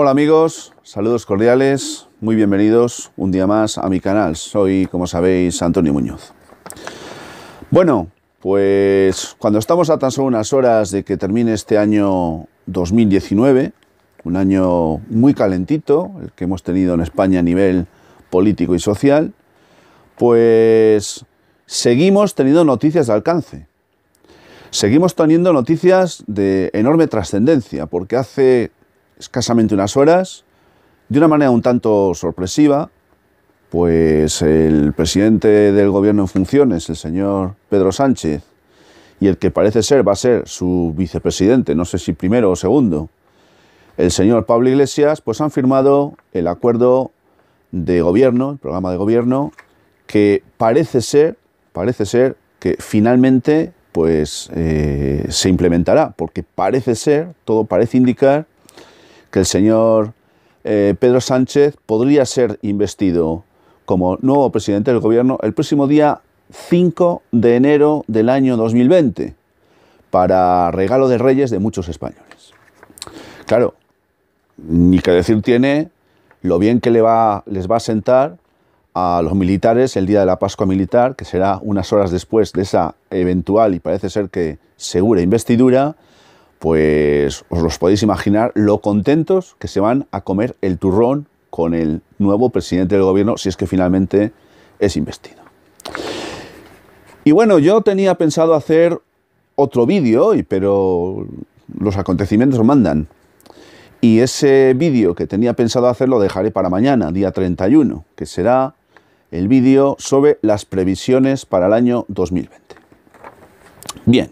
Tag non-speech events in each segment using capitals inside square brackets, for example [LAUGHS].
Hola amigos, saludos cordiales, muy bienvenidos un día más a mi canal. Soy, como sabéis, Antonio Muñoz. Bueno, pues cuando estamos a tan solo unas horas de que termine este año 2019, un año muy calentito, el que hemos tenido en España a nivel político y social, pues seguimos teniendo noticias de alcance. Seguimos teniendo noticias de enorme trascendencia, porque hace escasamente unas horas, de una manera un tanto sorpresiva, pues el presidente del gobierno en funciones, el señor Pedro Sánchez, y el que parece ser va a ser su vicepresidente, no sé si primero o segundo, el señor Pablo Iglesias, pues han firmado el acuerdo de gobierno, el programa de gobierno, que parece ser, parece ser que finalmente pues eh, se implementará, porque parece ser, todo parece indicar que el señor eh, Pedro Sánchez podría ser investido como nuevo presidente del gobierno el próximo día 5 de enero del año 2020 para regalo de reyes de muchos españoles. Claro, ni que decir tiene lo bien que le va, les va a sentar a los militares el día de la Pascua Militar, que será unas horas después de esa eventual y parece ser que segura investidura, pues os los podéis imaginar lo contentos que se van a comer el turrón con el nuevo presidente del gobierno si es que finalmente es investido. Y bueno, yo tenía pensado hacer otro vídeo hoy, pero los acontecimientos mandan. Y ese vídeo que tenía pensado hacer lo dejaré para mañana, día 31, que será el vídeo sobre las previsiones para el año 2020. Bien.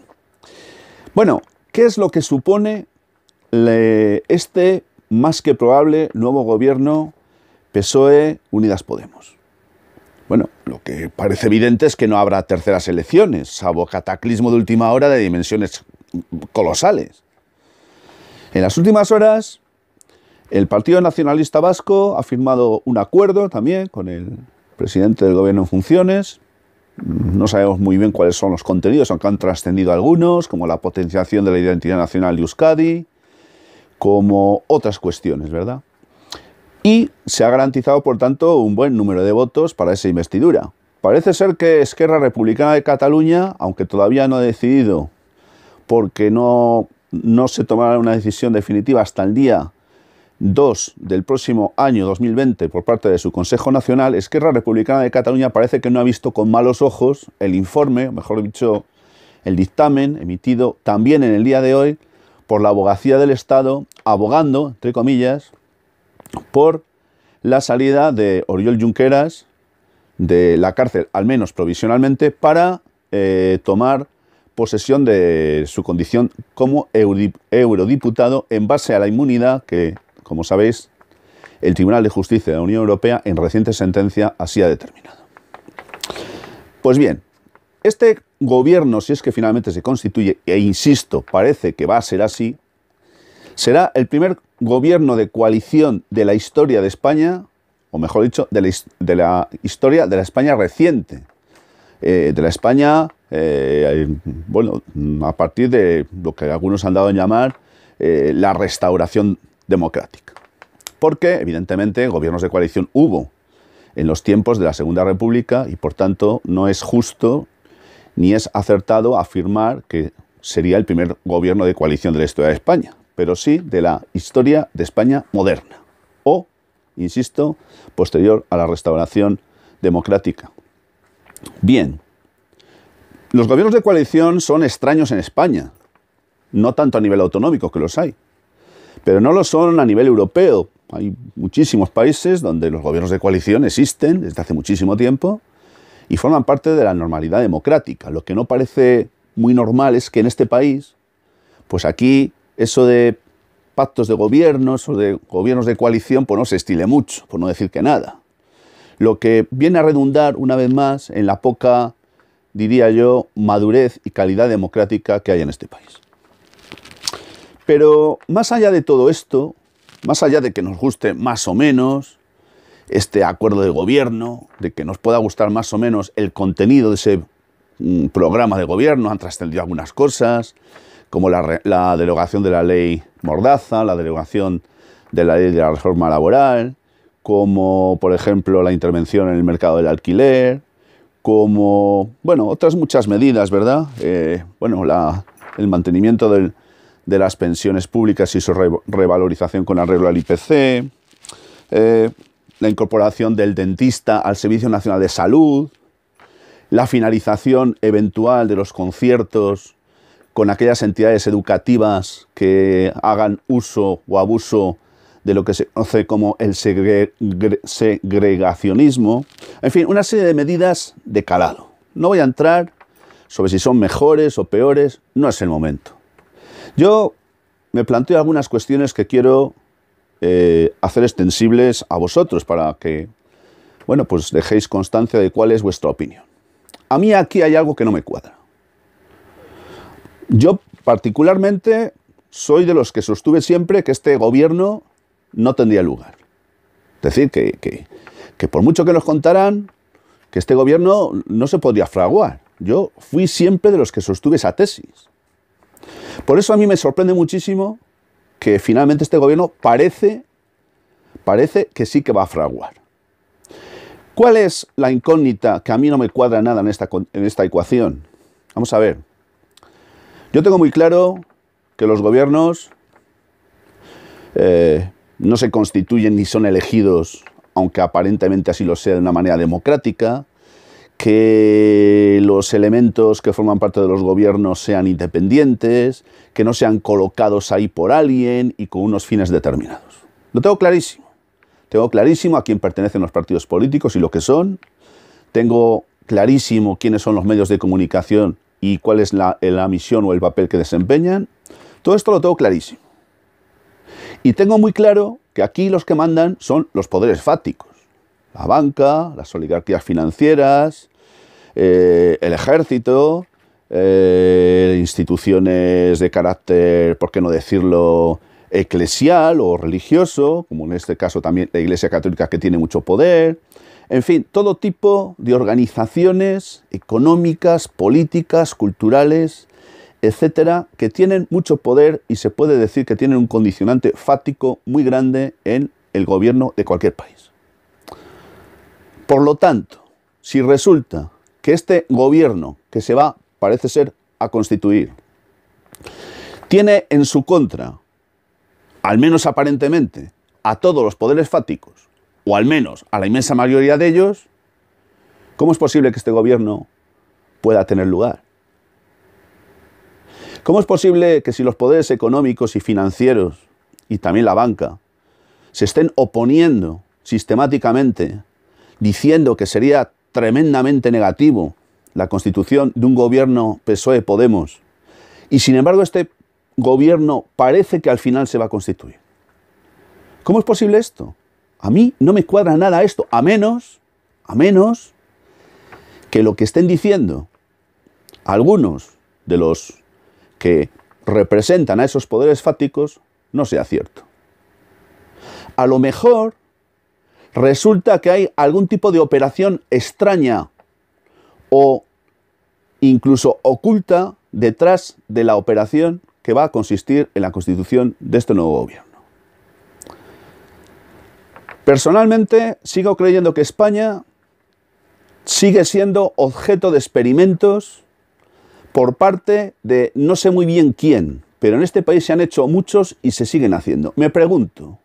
Bueno, ¿Qué es lo que supone este más que probable nuevo gobierno PSOE Unidas Podemos? Bueno, lo que parece evidente es que no habrá terceras elecciones, salvo cataclismo de última hora de dimensiones colosales. En las últimas horas, el Partido Nacionalista Vasco ha firmado un acuerdo también con el presidente del gobierno en funciones, no sabemos muy bien cuáles son los contenidos, aunque han trascendido algunos, como la potenciación de la identidad nacional de Euskadi, como otras cuestiones, ¿verdad? Y se ha garantizado, por tanto, un buen número de votos para esa investidura. Parece ser que Esquerra Republicana de Cataluña, aunque todavía no ha decidido, porque no, no se tomará una decisión definitiva hasta el día 2 del próximo año 2020 por parte de su Consejo Nacional, Esquerra Republicana de Cataluña parece que no ha visto con malos ojos el informe, mejor dicho, el dictamen emitido también en el día de hoy por la abogacía del Estado, abogando, entre comillas, por la salida de Oriol Junqueras de la cárcel, al menos provisionalmente, para eh, tomar posesión de su condición como eurodiputado en base a la inmunidad que como sabéis, el Tribunal de Justicia de la Unión Europea en reciente sentencia así ha determinado. Pues bien, este gobierno, si es que finalmente se constituye, e insisto, parece que va a ser así, será el primer gobierno de coalición de la historia de España, o mejor dicho, de la, historia de la España reciente, eh, de la España, eh, bueno, a partir de lo que algunos han dado a llamar eh, la restauración democrática. Porque, evidentemente, gobiernos de coalición hubo en los tiempos de la Segunda República y, por tanto, no es justo ni es acertado afirmar que sería el primer gobierno de coalición de la historia de España, pero sí de la historia de España moderna o, insisto, posterior a la restauración democrática. Bien, los gobiernos de coalición son extraños en España, no tanto a nivel autonómico, que los hay, pero no lo son a nivel europeo. Hay muchísimos países donde los gobiernos de coalición existen desde hace muchísimo tiempo y forman parte de la normalidad democrática. Lo que no parece muy normal es que en este país, pues aquí eso de pactos de gobiernos o de gobiernos de coalición, pues no se estile mucho, por no decir que nada. Lo que viene a redundar una vez más en la poca, diría yo, madurez y calidad democrática que hay en este país. Pero más allá de todo esto, más allá de que nos guste más o menos este acuerdo de gobierno, de que nos pueda gustar más o menos el contenido de ese mm, programa de gobierno, han trascendido algunas cosas, como la, la, derogación de la ley Mordaza, la delegación de la ley de la reforma laboral, como por ejemplo la intervención en el mercado del alquiler, como, bueno, otras muchas medidas, ¿verdad? Eh, bueno, el mantenimiento del, de las pensiones públicas y su revalorización con arreglo al IPC, eh, la incorporación del dentista al Servicio Nacional de Salud, la finalización eventual de los conciertos con aquellas entidades educativas que hagan uso o abuso de lo que se conoce como el segregacionismo, en fin, una serie de medidas de calado. No voy a entrar sobre si son mejores o peores, no es el momento. Yo me planteo algunas cuestiones que quiero eh, hacer extensibles a vosotros para que, bueno, pues dejéis constancia de cuál es vuestra opinión. A mí aquí hay algo que no me cuadra. Yo particularmente soy de los que sostuve siempre que este gobierno no tendría lugar. Es decir, que, que por mucho que nos contaran, que este gobierno no se podía fraguar. Yo fui siempre de los que sostuve esa tesis. Por eso a mí me sorprende muchísimo que finalmente este gobierno parece, parece que sí que va a fraguar. ¿Cuál es la incógnita que a mí no me cuadra nada en esta, en esta ecuación? Vamos a ver. Yo tengo muy claro que los gobiernos eh, no se constituyen ni son elegidos, aunque aparentemente así lo sea de una manera democrática, que los elementos que forman parte de los gobiernos sean independientes, que no sean colocados ahí por alguien y con unos fines determinados. Lo tengo clarísimo. Tengo clarísimo a quién pertenecen los partidos políticos y lo que son. Tengo clarísimo quiénes son los medios de comunicación y cuál es la, misión o el papel que desempeñan. Todo esto lo tengo clarísimo. Y tengo muy claro que aquí los que mandan son los poderes fácticos la banca, las oligarquías financieras, eh, el ejército, eh, instituciones de carácter, por qué no decirlo, eclesial o religioso, como en este caso también la Iglesia Católica que tiene mucho poder, en fin, todo tipo de organizaciones económicas, políticas, culturales, etcétera, que tienen mucho poder y se puede decir que tienen un condicionante fático muy grande en el gobierno de cualquier país. Por lo tanto, si resulta que este gobierno que se va, parece ser, a constituir, tiene en su contra, al menos aparentemente, a todos los poderes fáticos, o al menos a la inmensa mayoría de ellos, ¿cómo es posible que este gobierno pueda tener lugar? ¿Cómo es posible que si los poderes económicos y financieros, y también la banca, se estén oponiendo sistemáticamente diciendo que sería tremendamente negativo la constitución de un gobierno PSOE-Podemos. Y sin embargo este gobierno parece que al final se va a constituir. ¿Cómo es posible esto? A mí no me cuadra nada esto, a menos, a menos que lo que estén diciendo algunos de los que representan a esos poderes fáticos no sea cierto. A lo mejor resulta que hay algún tipo de operación extraña o incluso oculta detrás de la operación que va a consistir en la constitución de este nuevo gobierno. Personalmente sigo creyendo que España sigue siendo objeto de experimentos por parte de no sé muy bien quién, pero en este país se han hecho muchos y se siguen haciendo. Me pregunto,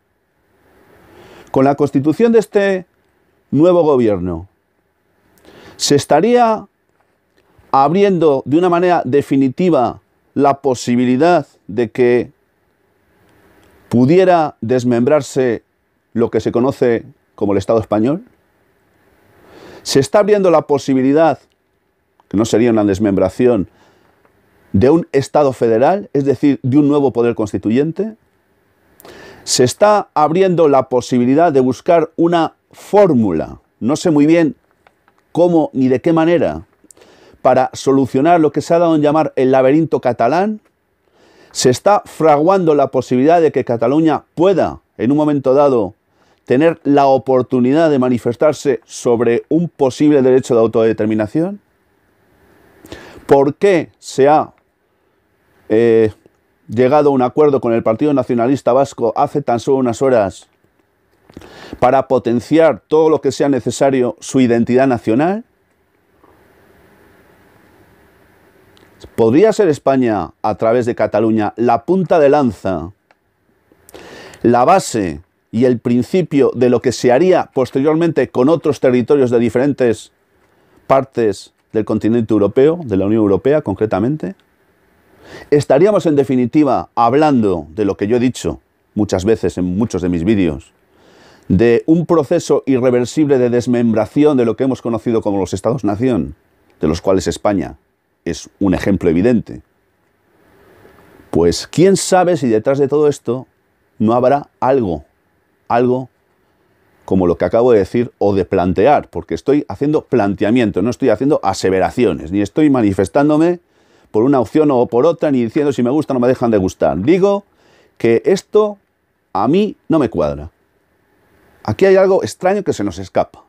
con la constitución de este nuevo gobierno, se estaría abriendo de una manera definitiva la posibilidad de que pudiera desmembrarse lo que se conoce como el Estado español? ¿Se está abriendo la posibilidad, que no sería una desmembración, de un Estado federal, es decir, de un nuevo poder constituyente? se está abriendo la posibilidad de buscar una fórmula, no sé muy bien cómo ni de qué manera, para solucionar lo que se ha dado en llamar el laberinto catalán. Se está fraguando la posibilidad de que Cataluña pueda, en un momento dado, tener la oportunidad de manifestarse sobre un posible derecho de autodeterminación. ¿Por qué se ha eh, llegado a un acuerdo con el Partido Nacionalista Vasco hace tan solo unas horas para potenciar todo lo que sea necesario su identidad nacional? ¿Podría ser España, a través de Cataluña, la punta de lanza, la base y el principio de lo que se haría posteriormente con otros territorios de diferentes partes del continente europeo, de la Unión Europea concretamente? Estaríamos en definitiva hablando de lo que yo he dicho muchas veces en muchos de mis vídeos, de un proceso irreversible de desmembración de lo que hemos conocido como los estados-nación, de los cuales España es un ejemplo evidente. Pues quién sabe si detrás de todo esto no habrá algo, algo como lo que acabo de decir o de plantear, porque estoy haciendo planteamiento, no estoy haciendo aseveraciones, ni estoy manifestándome por una opción o por otra, ni diciendo si me gusta o no me dejan de gustar. Digo que esto a mí no me cuadra. Aquí hay algo extraño que se nos escapa.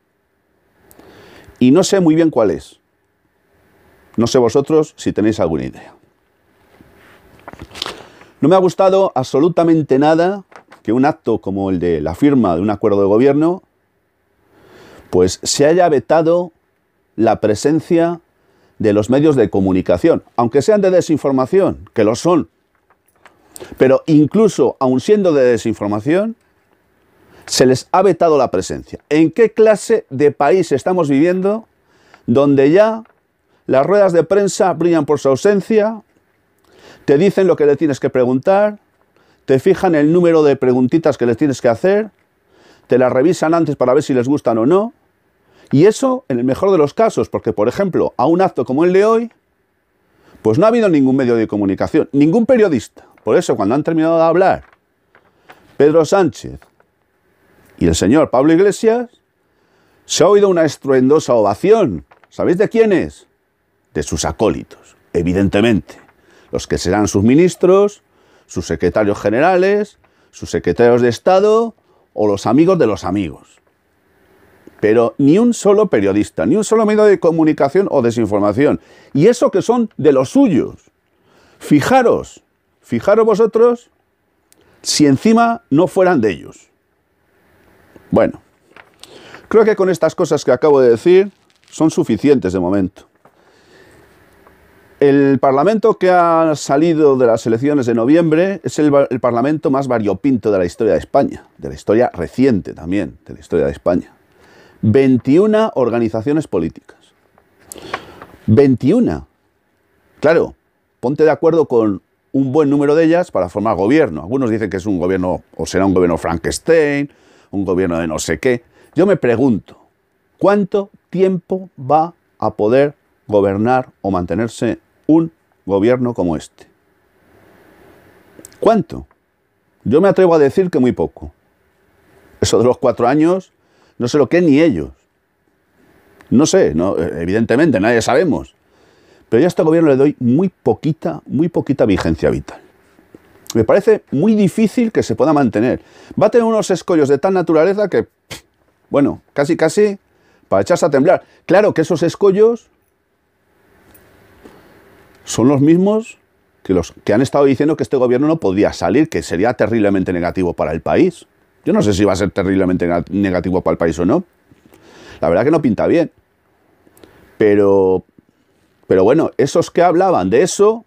Y no sé muy bien cuál es. No sé vosotros si tenéis alguna idea. No me ha gustado absolutamente nada que un acto como el de la firma de un acuerdo de gobierno, pues se haya vetado la presencia de los medios de comunicación, aunque sean de desinformación, que lo son. Pero incluso aun siendo de desinformación, se les ha vetado la presencia. ¿En qué clase de país estamos viviendo donde ya las ruedas de prensa brillan por su ausencia, te dicen lo que le tienes que preguntar, te fijan el número de preguntitas que le tienes que hacer, te las revisan antes para ver si les gustan o no, y eso en el mejor de los casos, porque por ejemplo, a un acto como el de hoy, pues no ha habido ningún medio de comunicación, ningún periodista. Por eso cuando han terminado de hablar Pedro Sánchez y el señor Pablo Iglesias, se ha oído una estruendosa ovación. ¿Sabéis de quién es? De sus acólitos, evidentemente. Los que serán sus ministros, sus secretarios generales, sus secretarios de Estado o los amigos de los amigos pero ni un solo periodista, ni un solo medio de comunicación o desinformación. Y eso que son de los suyos. Fijaros, fijaros vosotros si encima no fueran de ellos. Bueno, creo que con estas cosas que acabo de decir son suficientes de momento. El Parlamento que ha salido de las elecciones de noviembre es el, el Parlamento más variopinto de la historia de España, de la historia reciente también, de la historia de España. 21 organizaciones políticas. 21. Claro, ponte de acuerdo con un buen número de ellas para formar gobierno. Algunos dicen que es un gobierno, o será un gobierno Frankenstein, un gobierno de no sé qué. Yo me pregunto, ¿cuánto tiempo va a poder gobernar o mantenerse un gobierno como este? ¿Cuánto? Yo me atrevo a decir que muy poco. Eso de los cuatro años no sé lo que ni ellos. No sé, no, eh, evidentemente, nadie sabemos. Pero yo a este gobierno le doy muy poquita, muy poquita vigencia vital. Me parece muy difícil que se pueda mantener. Va a tener unos escollos de tal naturaleza que, bueno, casi, casi para echarse a temblar. Claro que esos escollos son los mismos que los que han estado diciendo que este gobierno no podía salir, que sería terriblemente negativo para el país. Yo no sé si va a ser terriblemente negativo para el país o no. La verdad que no pinta bien. Pero, pero bueno, esos que hablaban de eso,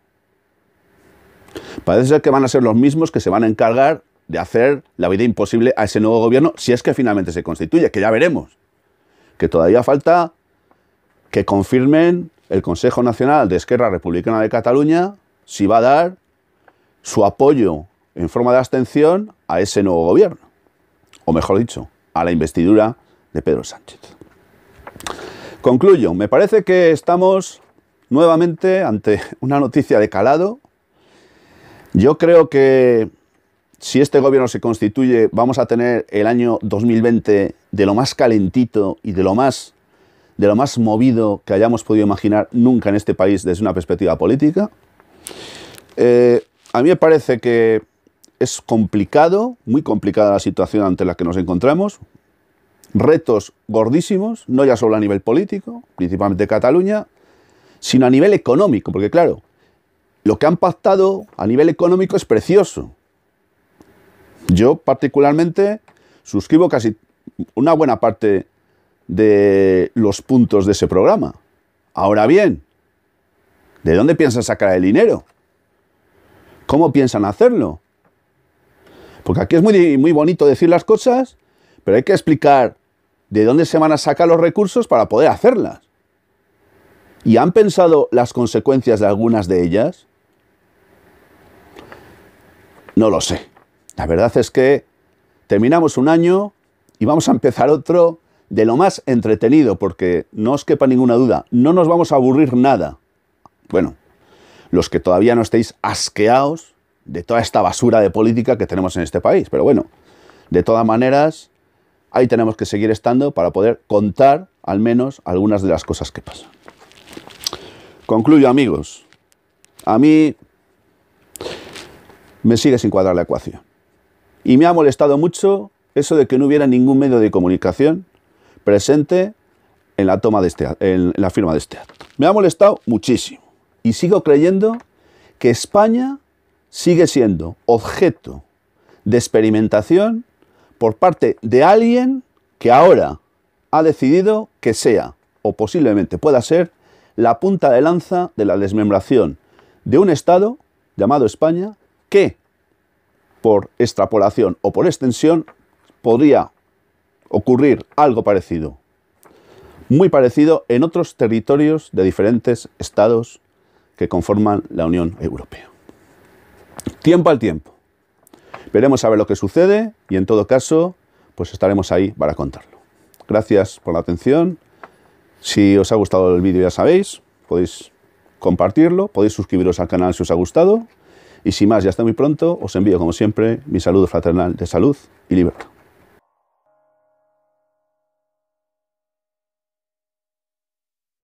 parece ser que van a ser los mismos que se van a encargar de hacer la vida imposible a ese nuevo gobierno, si es que finalmente se constituye, que ya veremos. Que todavía falta que confirmen el Consejo Nacional de Esquerra Republicana de Cataluña si va a dar su apoyo en forma de abstención a ese nuevo gobierno o mejor dicho, a la investidura de Pedro Sánchez. Concluyo, me parece que estamos nuevamente ante [LAUGHS] una noticia de calado. Yo creo que si este gobierno se constituye, vamos a tener el año 2020 de lo más calentito y de lo más de lo más movido que hayamos podido imaginar nunca en este país desde una perspectiva política. Eh, a mí me parece que es complicado, muy complicada la situación ante la que nos encontramos, retos gordísimos, no ya solo a nivel político, principalmente Cataluña, sino a nivel económico, porque claro, lo que han pactado a nivel económico es precioso. Yo particularmente suscribo casi una buena parte de los puntos de ese programa. Ahora bien, ¿de dónde piensan sacar el dinero? ¿Cómo piensan hacerlo? Porque aquí es muy, muy bonito decir las cosas, pero hay que explicar de dónde se van a sacar los recursos para poder hacerlas. ¿Y han pensado las consecuencias de algunas de ellas? No lo sé. La verdad es que terminamos un año y vamos a empezar otro de lo más entretenido, porque no os quepa ninguna duda, no nos vamos a aburrir nada. Bueno, los que todavía no estéis asqueados de toda esta basura de política que tenemos en este país. Pero bueno, de todas maneras, ahí tenemos que seguir estando para poder contar al menos algunas de las cosas que pasan. Concluyo, amigos. A mí me sigue sin cuadrar la ecuación. Y me ha molestado mucho eso de que no hubiera ningún medio de comunicación presente en la, toma de este, en la firma de este acto. Me ha molestado muchísimo. Y sigo creyendo que España sigue siendo objeto de experimentación por parte de alguien que ahora ha decidido que sea, o posiblemente pueda ser, la punta de lanza de la desmembración de un Estado llamado España que, por extrapolación o por extensión, podría ocurrir algo parecido, muy parecido en otros territorios de diferentes Estados que conforman la Unión Europea tiempo al tiempo. Veremos a ver lo que sucede y en todo caso, pues estaremos ahí para contarlo. Gracias por la atención. Si os ha gustado el vídeo ya sabéis, podéis compartirlo, podéis suscribiros al canal si os ha gustado. Y sin más, ya está muy pronto, os envío como siempre mi saludo fraternal de salud y libertad.